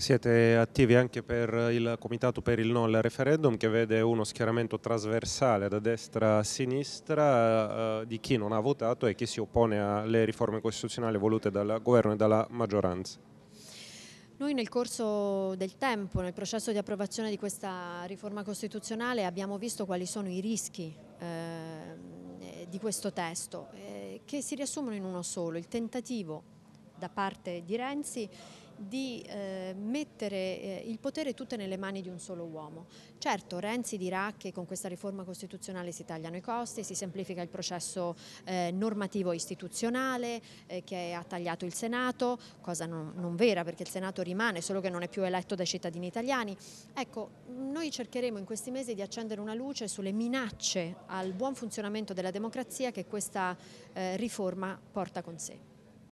Siete attivi anche per il Comitato per il No al referendum che vede uno schieramento trasversale da destra a sinistra eh, di chi non ha votato e chi si oppone alle riforme costituzionali volute dal governo e dalla maggioranza. Noi nel corso del tempo, nel processo di approvazione di questa riforma costituzionale abbiamo visto quali sono i rischi eh, di questo testo eh, che si riassumono in uno solo, il tentativo da parte di Renzi di eh, mettere eh, il potere tutto nelle mani di un solo uomo. Certo, Renzi dirà che con questa riforma costituzionale si tagliano i costi, si semplifica il processo eh, normativo istituzionale eh, che ha tagliato il Senato, cosa non, non, vera perché il Senato rimane, solo che non è più eletto dai cittadini italiani. Ecco, noi cercheremo in questi mesi di accendere una luce sulle minacce al buon funzionamento della democrazia che questa eh, riforma porta con sé.